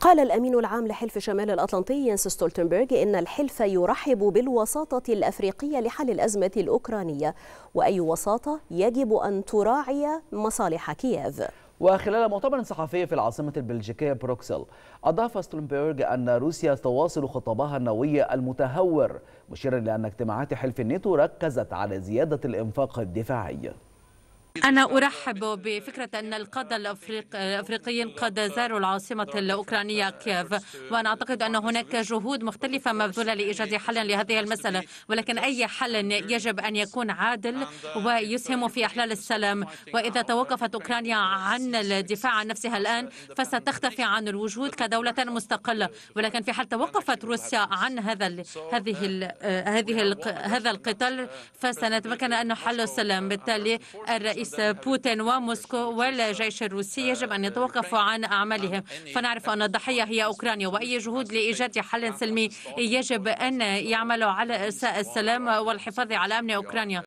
قال الأمين العام لحلف شمال الأطلنطي ينس ستولتنبرغ إن الحلف يرحب بالوساطة الأفريقية لحل الأزمة الأوكرانية وأي وساطة يجب أن تراعي مصالح كييف وخلال مؤتمر صحفي في العاصمة البلجيكية بروكسل أضاف ستولنبرغ أن روسيا تواصل خطابها النووي المتهور مشيرا إلى أن اجتماعات حلف الناتو ركزت على زيادة الإنفاق الدفاعي أنا أرحب بفكرة أن القادة الأفريقيين قد زاروا العاصمة الأوكرانية كييف وأنا أعتقد أن هناك جهود مختلفة مبذولة لإيجاد حل لهذه المسألة ولكن أي حل يجب أن يكون عادل ويسهم في إحلال السلام وإذا توقفت أوكرانيا عن الدفاع عن نفسها الآن فستختفي عن الوجود كدولة مستقلة ولكن في حال توقفت روسيا عن هذا الـ هذه الـ هذه هذا القتال فسنتمكن أن نحل السلام بالتالي الرئيس الرئيس بوتين وموسكو والجيش الروسي يجب أن يتوقفوا عن أعمالهم فنعرف أن الضحية هي أوكرانيا وأي جهود لإيجاد حل سلمي يجب أن يعملوا على السلام والحفاظ على أمن أوكرانيا